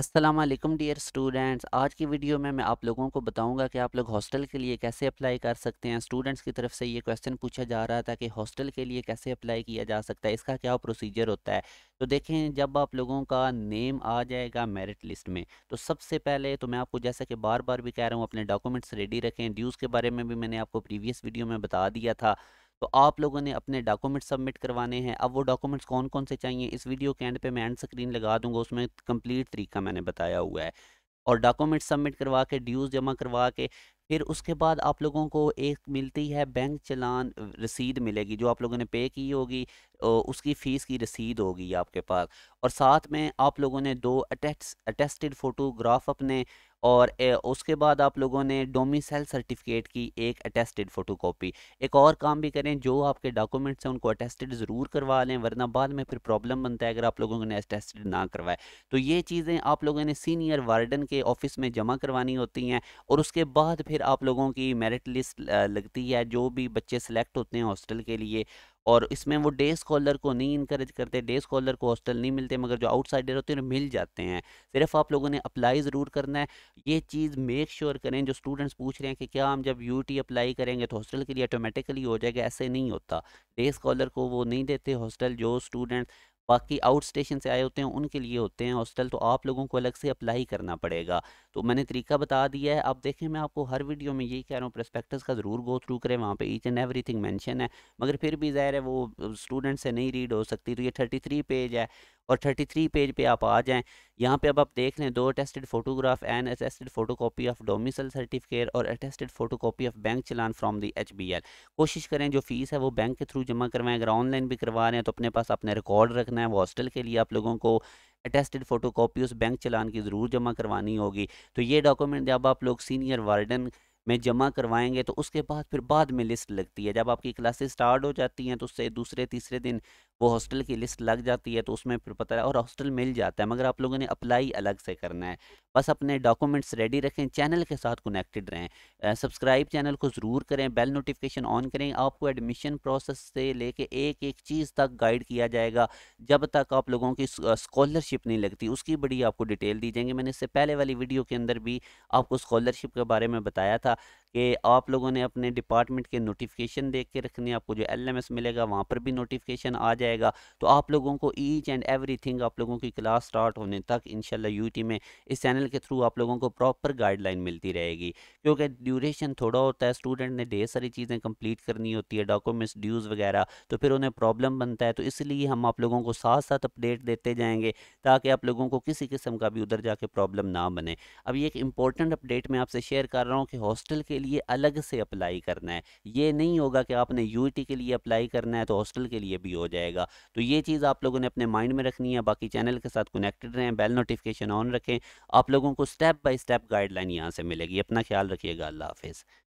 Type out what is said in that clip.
Aslam dear students आज की video में मैं आप लोगों को बताऊंगा कि आप लोग हॉस्टल के लिए कैसे अप्लाई कर सकते हैं स्टूडेंट्स की तरफ से ये क्वेश्चन पूछा जा रहा था कि हॉस्टल के लिए कैसे अप्लाई किया जा सकता है इसका क्या प्रोसीजर होता है तो देखें जब आप लोगों का नेम आ जाएगा मेरिट लिस्ट में तो सबसे पहले तो मैं आपको जैसा कि बार बार भी कह रहा हूँ अपने डॉक्यूमेंट्स रेडी रखें ड्यूज़ के बारे में भी मैंने आपको प्रीवियस वीडियो में बता दिया था तो आप लोगों ने अपने डॉक्यूमेंट सबमिट करवाने हैं अब वो डॉक्यूमेंट्स कौन कौन से चाहिए इस वीडियो के एंड पे मैं एंड स्क्रीन लगा दूंगा उसमें कंप्लीट तरीका मैंने बताया हुआ है और डॉक्यूमेंट सबमिट करवा के ड्यूज़ जमा करवा के फिर उसके बाद आप लोगों को एक मिलती है बैंक चलान रसीद मिलेगी जो आप लोगों ने पे की होगी उसकी फ़ीस की रसीद होगी आपके पास और साथ में आप लोगों ने दो अटेस्ट अटेस्टेड फ़ोटोग्राफ अपने और उसके बाद आप लोगों ने डोमिसल सर्टिफिकेट की एक अटेस्टेड फ़ोटोकॉपी एक और काम भी करें जो आपके डॉक्यूमेंट्स हैं उनको अटेस्टेड ज़रूर करवा लें वरना बाद में फिर प्रॉब्लम बनता है अगर आप लोगों ने अटेस्टेड ना करवाए तो ये चीज़ें आप लोगों ने सीनियर वार्डन के ऑफिस में जमा करवानी होती हैं और उसके बाद फिर आप लोगों की मेरिट लिस्ट लगती है जो भी बच्चे सेलेक्ट होते हैं हॉस्टल के लिए और इसमें वो डे स्कॉलर को नहीं इंकरेज करते डे स्कॉलर को हॉस्टल नहीं मिलते मगर जो आउटसाइडर होते हैं मिल जाते हैं सिर्फ आप लोगों ने अप्लाई ज़रूर करना है ये चीज़ मेक श्योर sure करें जो स्टूडेंट्स पूछ रहे हैं कि क्या हम जब यू अप्लाई करेंगे तो हॉस्टल के लिए ऑटोमेटिकली हो जाएगा ऐसे नहीं होता डे स्कॉलर को वो नहीं देते हॉस्टल जो स्टूडेंट बाकी आउट स्टेशन से आए होते हैं उनके लिए होते हैं हॉस्टल तो आप लोगों को अलग से अप्लाई करना पड़ेगा तो मैंने तरीका बता दिया है आप देखें मैं आपको हर वीडियो में यही कह रहा हूँ प्रस्पेक्टस का ज़रूर गो थ्रू करें वहाँ पे ईच एंड एवरीथिंग मेंशन है मगर फिर भी ज़ाहिर है वो स्टूडेंट से नहीं रीड हो सकती तो ये थर्टी थ्री पेज है और 33 पेज पे आप आ जाएं यहाँ पे अब आप देख लें दो attested photograph and attested photocopy of domicile certificate और attested photocopy of bank challan from the H B L कोशिश करें जो फीस है वो बैंक के थ्रू जमा करवाएं अगर ऑनलाइन भी करवा रहे हैं तो अपने पास अपने रिकॉर्ड रखना है हॉस्टल के लिए आप लोगों को अटेस्टेड फोटो कापी उस बैंक चलान की ज़रूर जमा करवानी होगी तो ये डॉक्यूमेंट जब आप लोग सीनियर वार्डन में जमा करवाएंगे तो उसके बाद फिर बाद में लिस्ट लगती है जब आपकी क्लासेस स्टार्ट हो जाती हैं तो उससे दूसरे तीसरे दिन वो हॉस्टल की लिस्ट लग जाती है तो उसमें फिर पता है और हॉस्टल मिल जाता है मगर आप लोगों ने अप्लाई अलग से करना है बस अपने डॉक्यूमेंट्स रेडी रखें चैनल के साथ कनेक्टेड रहें सब्सक्राइब चैनल को ज़रूर करें बेल नोटिफिकेशन ऑन करें आपको एडमिशन प्रोसेस से लेके एक एक चीज़ तक गाइड किया जाएगा जब तक आप लोगों की स्कॉलरशिप नहीं लगती उसकी बड़ी आपको डिटेल दी जाएंगे मैंने इससे पहले वाली वीडियो के अंदर भी आपको स्कॉलरशिप के बारे में बताया था कि आप लोगों ने अपने डिपार्टमेंट के नोटिफिकेशन देख के रखने आपको जो एलएमएस मिलेगा वहाँ पर भी नोटिफिकेशन आ जाएगा तो आप लोगों को ईच एंड एवरीथिंग आप लोगों की क्लास स्टार्ट होने तक इनशाला यूटी में इस चैनल के थ्रू आप लोगों को प्रॉपर गाइडलाइन मिलती रहेगी क्योंकि ड्यूरेशन थोड़ा होता है स्टूडेंट ने ढेर सारी चीज़ें कंप्लीट करनी होती है डॉक्यूमेंट्स ड्यूज़ वगैरह तो फिर उन्हें प्रॉब्लम बनता है तो इसलिए हम आप लोगों को साथ साथ अपडेट देते जाएँगे ताकि आप लोगों को किसी किस्म का भी उधर जाके प्रॉब्लम ना बने अब ये एक इंपॉर्टेंट अपडेट मैं आपसे शेयर कर रहा हूँ कि हॉस्टल के लिए अलग से अप्लाई करना है ये नहीं होगा कि आपने यू e के लिए अप्लाई करना है तो हॉस्टल के लिए भी हो जाएगा तो ये चीज़ आप लोगों ने अपने माइंड में रखनी है बाकी चैनल के साथ कनेक्टेड रहें बेल नोटिफिकेशन ऑन रखें आप लोगों को स्टेप बाई स्टेप गाइडलाइन यहाँ से मिलेगी अपना ख्याल रखिएगा अल्लाह हाफिज़